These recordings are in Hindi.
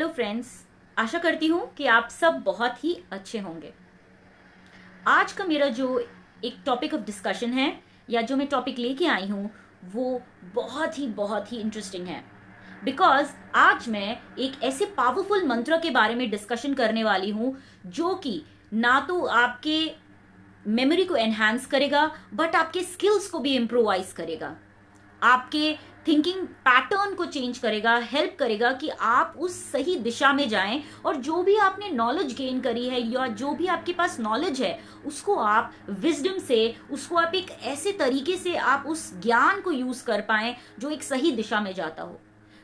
हेलो फ्रेंड्स आशा करती हूँ कि आप सब बहुत ही अच्छे होंगे आज का मेरा जो एक टॉपिक ऑफ डिस्कशन है या जो मैं टॉपिक लेके आई हूँ वो बहुत ही बहुत ही इंटरेस्टिंग है बिकॉज आज मैं एक ऐसे पावरफुल मंत्र के बारे में डिस्कशन करने वाली हूँ जो कि ना तो आपके मेमोरी को एनहेंस करेगा बट आपके स्किल्स को भी इम्प्रोवाइज करेगा आपके थिंकिंग पैटर्न को चेंज करेगा हेल्प करेगा कि आप उस सही दिशा में जाएं और जो भी आपने नॉलेज गेन करी है या जो भी आपके पास नॉलेज है उसको आप विजडम से उसको आप एक ऐसे तरीके से आप उस ज्ञान को यूज़ कर पाए जो एक सही दिशा में जाता हो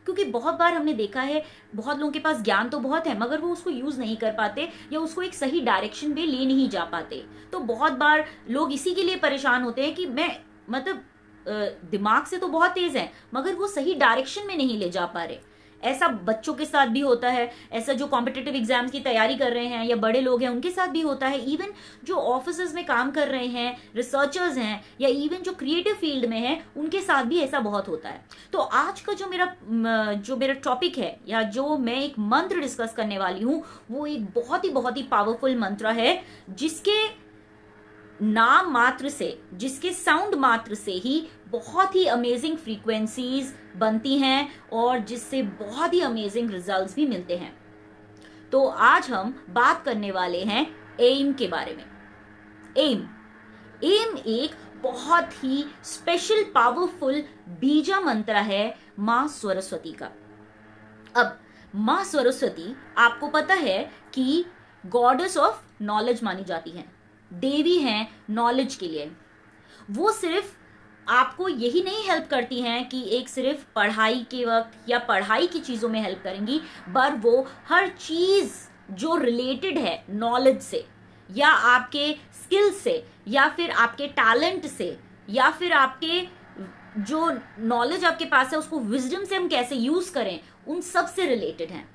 क्योंकि बहुत बार हमने देखा है बहुत लोगों के पास ज्ञान तो बहुत है मगर वो उसको यूज़ नहीं कर पाते या उसको एक सही डायरेक्शन में ले नहीं जा पाते तो बहुत बार लोग इसी के लिए परेशान होते हैं कि मैं मतलब दिमाग से तो बहुत तेज हैं मगर वो सही डायरेक्शन में नहीं ले जा पा रहे ऐसा बच्चों के साथ भी होता है ऐसा जो कॉम्पिटेटिव एग्जाम्स की तैयारी कर रहे हैं या बड़े लोग हैं उनके साथ भी होता है इवन जो ऑफिस में काम कर रहे हैं रिसर्चर्स हैं या इवन जो क्रिएटिव फील्ड में हैं उनके साथ भी ऐसा बहुत होता है तो आज का जो मेरा जो मेरा टॉपिक है या जो मैं एक मंत्र डिस्कस करने वाली हूँ वो एक बहुत ही बहुत ही पावरफुल मंत्र है जिसके नाम मात्र से जिसके साउंड मात्र से ही बहुत ही अमेजिंग फ्रीक्वेंसीज बनती हैं और जिससे बहुत ही अमेजिंग रिजल्ट्स भी मिलते हैं तो आज हम बात करने वाले हैं एम के बारे में एम एम एक बहुत ही स्पेशल पावरफुल बीजा मंत्र है माँ सरस्वती का अब माँ सरस्वती आपको पता है कि गॉडेस ऑफ नॉलेज मानी जाती हैं देवी हैं नॉलेज के लिए वो सिर्फ आपको यही नहीं हेल्प करती हैं कि एक सिर्फ पढ़ाई के वक्त या पढ़ाई की चीज़ों में हेल्प करेंगी पर वो हर चीज़ जो रिलेटेड है नॉलेज से या आपके स्किल से या फिर आपके टैलेंट से या फिर आपके जो नॉलेज आपके पास है उसको विजडम से हम कैसे यूज़ करें उन सब से रिलेटेड हैं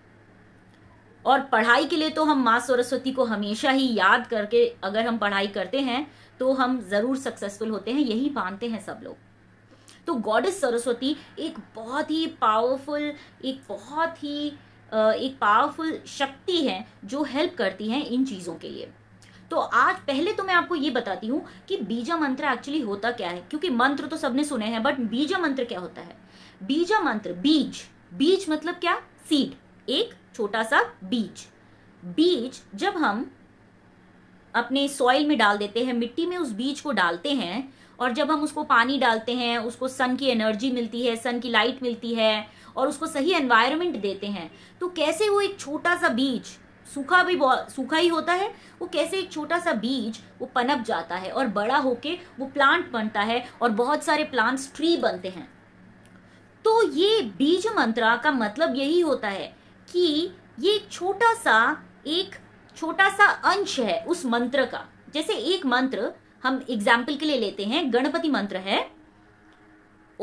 और पढ़ाई के लिए तो हम माँ सरस्वती को हमेशा ही याद करके अगर हम पढ़ाई करते हैं तो हम ज़रूर सक्सेसफुल होते हैं यही मानते हैं सब लोग तो गॉडेस सरस्वती एक बहुत ही पावरफुल एक बहुत ही एक पावरफुल शक्ति है जो हेल्प करती है इन चीज़ों के लिए तो आज पहले तो मैं आपको ये बताती हूँ कि बीजा मंत्र एक्चुअली होता क्या है क्योंकि मंत्र तो सबने सुने हैं बट बीजा मंत्र क्या होता है बीजा मंत्र बीज बीज मतलब क्या सीड एक छोटा सा बीज बीज जब हम अपने सॉइल में डाल देते हैं मिट्टी में उस बीज को डालते हैं और जब हम उसको पानी डालते हैं उसको सन की एनर्जी मिलती है सन की लाइट मिलती है और उसको सही एनवायरनमेंट देते हैं तो कैसे वो एक छोटा सा बीज सूखा भी सूखा ही होता है वो कैसे एक छोटा सा बीज वो पनप जाता है और बड़ा होके वो प्लांट बनता है और बहुत सारे प्लांट्स ट्री बनते हैं तो ये बीज मंत्रा का मतलब यही होता है कि ये छोटा सा एक छोटा सा अंश है उस मंत्र का जैसे एक मंत्र हम एग्जाम्पल के लिए लेते हैं गणपति मंत्र है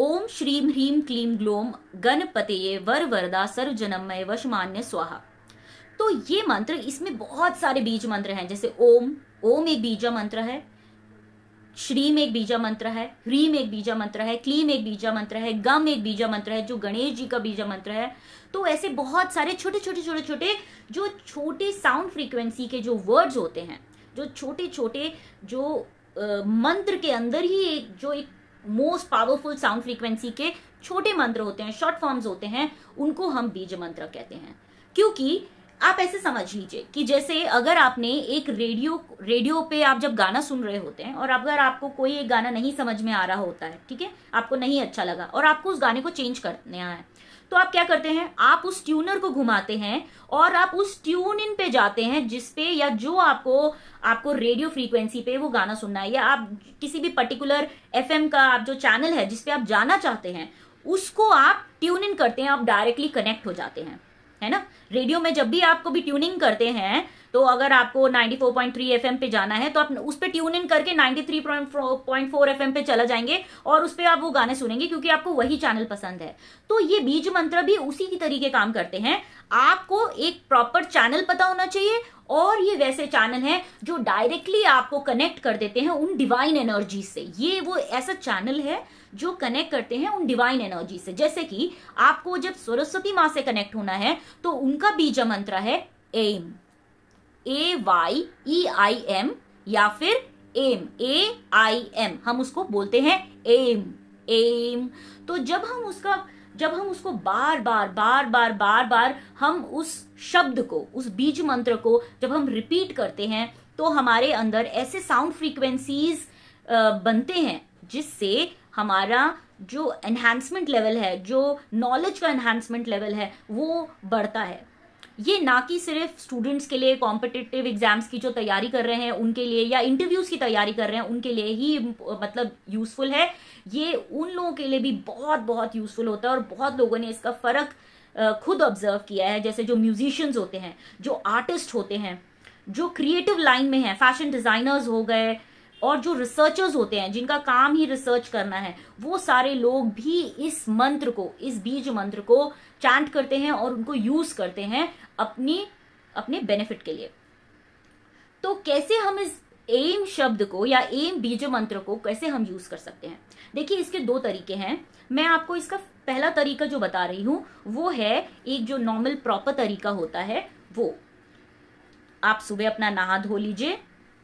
ओम श्रीम ह्रीम क्लीम ग्लोम गणपते वर वरदा सर्वजनमय मान्य स्वाहा तो ये मंत्र इसमें बहुत सारे बीज मंत्र हैं जैसे ओम ओम एक बीजा मंत्र है श्रीम एक बीजा मंत्र है ह्रीम एक बीजा मंत्र है क्लीम एक बीजा मंत्र है गम एक बीजा मंत्र है जो गणेश जी का बीजा मंत्र है तो ऐसे बहुत सारे छोटे छोटे छोटे छोटे जो छोटे साउंड फ्रीक्वेंसी के जो वर्ड्स होते हैं जो छोटे छोटे जो आ, मंत्र के अंदर ही एक जो एक मोस्ट पावरफुल साउंड फ्रीक्वेंसी के छोटे मंत्र होते हैं शॉर्ट फॉर्म्स होते हैं उनको हम बीज मंत्र कहते हैं क्योंकि आप ऐसे समझ लीजिए कि जैसे अगर आपने एक रेडियो रेडियो पे आप जब गाना सुन रहे होते हैं और अगर आपको कोई एक गाना नहीं समझ में आ रहा होता है ठीक है आपको नहीं अच्छा लगा और आपको उस गाने को चेंज करने आया है तो आप क्या करते हैं आप उस ट्यूनर को घुमाते हैं और आप उस ट्यून इन पे जाते हैं जिसपे या जो आपको आपको रेडियो फ्रीक्वेंसी पे वो गाना सुनना है या आप किसी भी पर्टिकुलर एफएम का आप जो चैनल है जिसपे आप जाना चाहते हैं उसको आप ट्यून इन करते हैं आप डायरेक्टली कनेक्ट हो जाते हैं है ना रेडियो में जब भी आप भी ट्यूनिंग करते हैं तो अगर आपको 94.3 एफएम पे जाना है तो आप उस पर ट्यून इन करके 93.4 एफएम पे चला जाएंगे और उस पर आप वो गाने सुनेंगे क्योंकि आपको वही चैनल पसंद है तो ये बीज मंत्र भी उसी की तरीके काम करते हैं आपको एक प्रॉपर चैनल पता होना चाहिए और ये वैसे चैनल हैं जो डायरेक्टली आपको कनेक्ट कर देते हैं उन डिवाइन एनर्जी से ये वो ऐसा चैनल है जो कनेक्ट करते हैं उन डिवाइन एनर्जी से जैसे कि आपको जब सरस्वती माँ से कनेक्ट होना है तो उनका बीज मंत्र है M A Y E I M या फिर एम ए आई एम हम उसको बोलते हैं एम एम तो जब हम उसका जब हम उसको बार बार बार बार बार बार हम उस शब्द को उस बीज मंत्र को जब हम रिपीट करते हैं तो हमारे अंदर ऐसे साउंड फ्रीक्वेंसीज बनते हैं जिससे हमारा जो एनहांसमेंट लेवल है जो नॉलेज का एनहैंसमेंट लेवल है वो बढ़ता है ये ना कि सिर्फ स्टूडेंट्स के लिए कॉम्पिटिटिव एग्जाम्स की जो तैयारी कर रहे हैं उनके लिए या इंटरव्यूज़ की तैयारी कर रहे हैं उनके लिए ही मतलब यूज़फुल है ये उन लोगों के लिए भी बहुत बहुत यूज़फुल होता है और बहुत लोगों ने इसका फ़र्क खुद ऑब्जर्व किया है जैसे जो म्यूजिशियंस होते हैं जो आर्टिस्ट होते हैं जो क्रिएटिव लाइन में हैं फैशन डिज़ाइनर्स हो गए और जो रिसर्चर्स होते हैं जिनका काम ही रिसर्च करना है वो सारे लोग भी इस मंत्र को इस बीज मंत्र को चांट करते हैं और उनको यूज करते हैं अपनी अपने बेनिफिट के लिए तो कैसे हम इस एम शब्द को या एम बीज मंत्र को कैसे हम यूज कर सकते हैं देखिए इसके दो तरीके हैं मैं आपको इसका पहला तरीका जो बता रही हूं वो है एक जो नॉर्मल प्रॉपर तरीका होता है वो आप सुबह अपना नहा धो लीजिए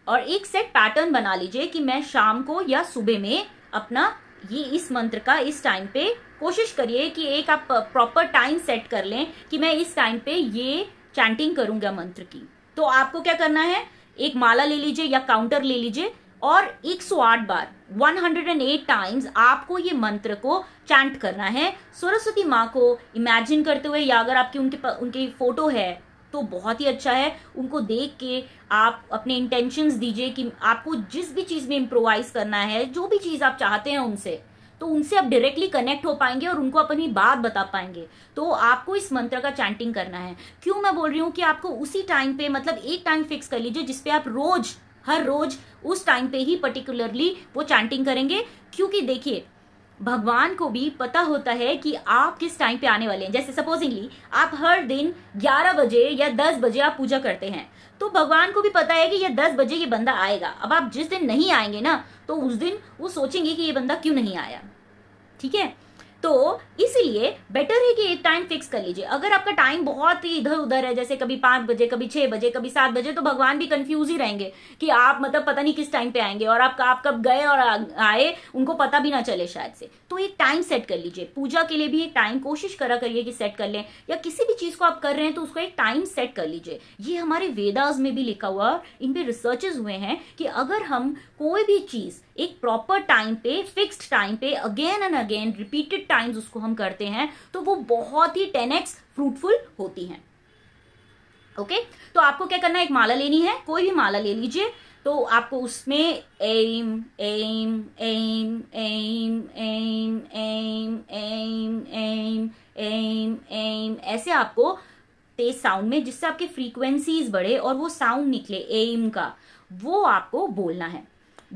और एक सेट पैटर्न बना लीजिए कि मैं शाम को या सुबह में अपना ये इस मंत्र का इस टाइम पे कोशिश करिए कि एक आप प्रॉपर टाइम सेट कर लें कि मैं इस टाइम पे ये चैंटिंग करूंगा मंत्र की तो आपको क्या करना है एक माला ले लीजिए या काउंटर ले लीजिए और 108 बार 108 टाइम्स आपको ये मंत्र को चैंट करना है सरस्वती माँ को इमेजिन करते हुए या अगर आपकी उनके उनकी फोटो है तो बहुत ही अच्छा है उनको देख के आप अपने इंटेंशंस दीजिए कि आपको जिस भी चीज़ में इम्प्रोवाइज करना है जो भी चीज़ आप चाहते हैं उनसे तो उनसे आप डायरेक्टली कनेक्ट हो पाएंगे और उनको अपनी बात बता पाएंगे तो आपको इस मंत्र का चैंटिंग करना है क्यों मैं बोल रही हूं कि आपको उसी टाइम पे मतलब एक टाइम फिक्स कर लीजिए जिसपे आप रोज हर रोज उस टाइम पे ही पर्टिकुलरली वो चैंटिंग करेंगे क्योंकि देखिए भगवान को भी पता होता है कि आप किस टाइम पे आने वाले हैं जैसे सपोजिंगली आप हर दिन 11 बजे या 10 बजे आप पूजा करते हैं तो भगवान को भी पता है कि यह 10 बजे ये बंदा आएगा अब आप जिस दिन नहीं आएंगे ना तो उस दिन वो सोचेंगे कि ये बंदा क्यों नहीं आया ठीक है तो इसलिए बेटर है कि एक टाइम फिक्स कर लीजिए अगर आपका टाइम बहुत ही इधर उधर है जैसे कभी पांच बजे कभी छह बजे कभी सात बजे तो भगवान भी कंफ्यूज ही रहेंगे कि आप मतलब पता नहीं किस टाइम पे आएंगे और आप, आप कब गए और आए उनको पता भी ना चले शायद से तो एक टाइम सेट कर लीजिए पूजा के लिए भी एक टाइम कोशिश करा करिए कि सेट कर लें या किसी भी चीज को आप कर रहे हैं तो उसको एक टाइम सेट कर लीजिए ये हमारे वेदाज में भी लिखा हुआ इन पे रिसर्चेज हुए हैं कि अगर हम कोई भी चीज एक प्रॉपर टाइम पे फिक्स्ड टाइम पे again and again repeated times उसको हम करते हैं तो वो बहुत ही टेन फ्रूटफुल होती हैं ओके okay? तो आपको क्या करना है एक माला लेनी है कोई भी माला ले लीजिए तो आपको उसमें M M M M M M M M M M ऐसे आपको तेज साउंड में जिससे आपके फ्रीक्वेंसीज बढ़े और वो साउंड निकले एम का वो आपको बोलना है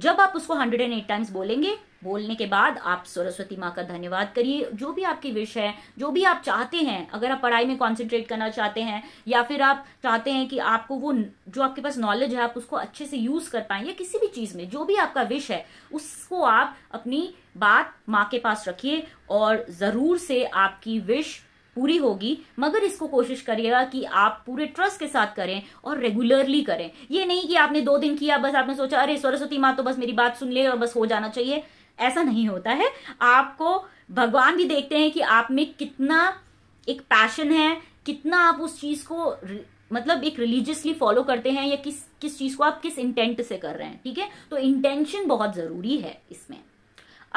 जब आप उसको 108 टाइम्स बोलेंगे बोलने के बाद आप सरस्वती माँ का धन्यवाद करिए जो भी आपकी विश है जो भी आप चाहते हैं अगर आप पढ़ाई में कॉन्सेंट्रेट करना चाहते हैं या फिर आप चाहते हैं कि आपको वो जो आपके पास नॉलेज है आप उसको अच्छे से यूज कर पाए या किसी भी चीज में जो भी आपका विश है उसको आप अपनी बात माँ के पास रखिए और जरूर से आपकी विश पूरी होगी मगर इसको कोशिश करिएगा कि आप पूरे ट्रस्ट के साथ करें और रेगुलरली करें ये नहीं कि आपने दो दिन किया बस आपने सोचा अरे सरस्वती माँ तो बस मेरी बात सुन ले और बस हो जाना चाहिए ऐसा नहीं होता है आपको भगवान भी देखते हैं कि आप में कितना एक पैशन है कितना आप उस चीज़ को मतलब एक रिलीजियसली फॉलो करते हैं या किस किस चीज़ को आप किस इंटेंट से कर रहे हैं ठीक है तो इंटेंशन बहुत ज़रूरी है इसमें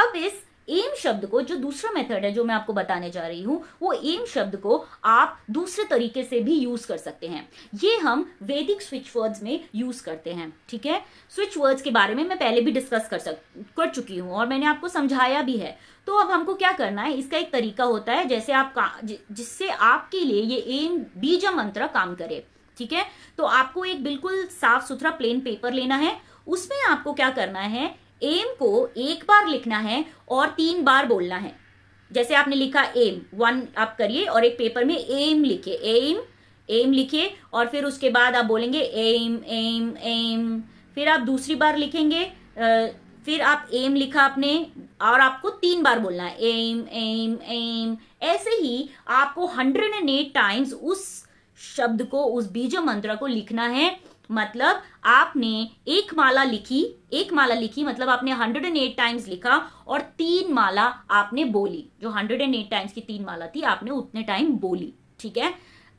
अब इस एम शब्द को जो दूसरा मेथड है जो मैं आपको बताने जा रही हूँ वो एम शब्द को आप दूसरे तरीके से भी यूज कर सकते हैं ये हम वैदिक स्विच वर्ड्स में यूज करते हैं ठीक है स्विच वर्ड्स के बारे में मैं पहले भी डिस्कस कर सक कर चुकी हूं और मैंने आपको समझाया भी है तो अब हमको क्या करना है इसका एक तरीका होता है जैसे आप जिससे आपके लिए ये एम बीज मंत्र काम करे ठीक है तो आपको एक बिल्कुल साफ सुथरा प्लेन पेपर लेना है उसमें आपको क्या करना है एम को एक बार लिखना है और तीन बार बोलना है जैसे आपने लिखा एम वन आप करिए और एक पेपर में एम लिखे एम एम लिखिए और फिर उसके बाद आप बोलेंगे एम एम एम फिर आप दूसरी बार लिखेंगे फिर आप एम लिखा आपने और आपको तीन बार बोलना है एम एम एम ऐसे ही आपको हंड्रेड एंड एट टाइम्स उस शब्द को उस बीज मंत्र को लिखना है मतलब आपने एक माला लिखी एक माला लिखी मतलब आपने 108 टाइम्स लिखा और तीन माला आपने बोली जो 108 टाइम्स की तीन माला थी आपने उतने टाइम बोली ठीक है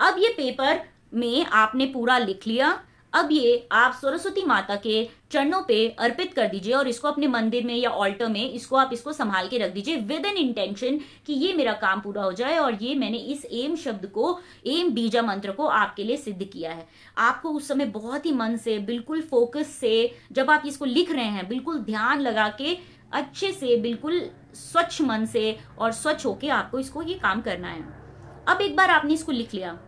अब ये पेपर में आपने पूरा लिख लिया अब ये आप सरस्वती माता के चरणों पे अर्पित कर दीजिए और इसको अपने मंदिर में या ऑल्टर में इसको आप इसको संभाल के रख दीजिए विद एन इंटेंशन कि ये मेरा काम पूरा हो जाए और ये मैंने इस एम शब्द को एम बीजा मंत्र को आपके लिए सिद्ध किया है आपको उस समय बहुत ही मन से बिल्कुल फोकस से जब आप इसको लिख रहे हैं बिल्कुल ध्यान लगा के अच्छे से बिल्कुल स्वच्छ मन से और स्वच्छ होके आपको इसको ये काम करना है अब एक बार आपने इसको लिख लिया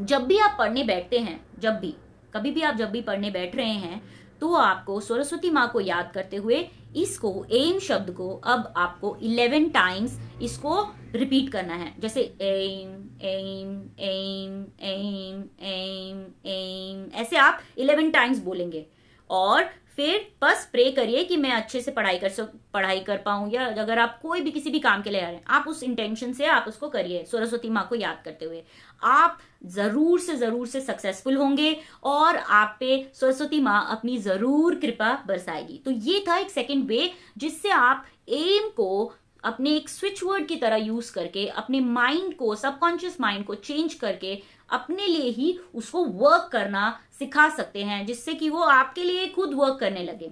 जब भी आप पढ़ने बैठते हैं जब भी कभी भी आप जब भी पढ़ने बैठ रहे हैं तो आपको सरस्वती माँ को याद करते हुए इसको एम शब्द को अब आपको इलेवन टाइम्स इसको रिपीट करना है जैसे M M M M M M ऐसे आप इलेवन टाइम्स बोलेंगे और फिर बस प्रे करिए कि मैं अच्छे से पढ़ाई कर सक पढ़ाई कर पाऊं या अगर आप कोई भी किसी भी काम के लिए आ रहे हैं आप उस इंटेंशन से आप उसको करिए सरस्वती माँ को याद करते हुए आप जरूर से जरूर से सक्सेसफुल होंगे और आप पे सरस्वती माँ अपनी जरूर कृपा बरसाएगी तो ये था एक सेकेंड वे जिससे आप एम को अपने एक स्विच वर्ड की तरह यूज करके अपने माइंड को सबकॉन्शियस माइंड को चेंज करके अपने लिए ही उसको वर्क करना सिखा सकते हैं जिससे कि वो आपके लिए खुद वर्क करने लगे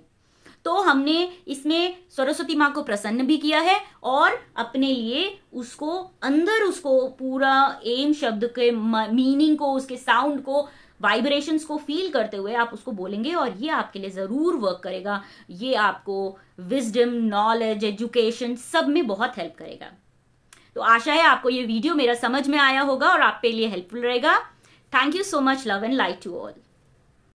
तो हमने इसमें सरस्वती माँ को प्रसन्न भी किया है और अपने लिए उसको अंदर उसको पूरा एम शब्द के मीनिंग को उसके साउंड को वाइब्रेशंस को फील करते हुए आप उसको बोलेंगे और ये आपके लिए ज़रूर वर्क करेगा ये आपको विजडम नॉलेज एजुकेशन सब में बहुत हेल्प करेगा तो आशा है आपको ये वीडियो मेरा समझ में आया होगा और आपके लिए हेल्पफुल रहेगा thank you so much love and like to all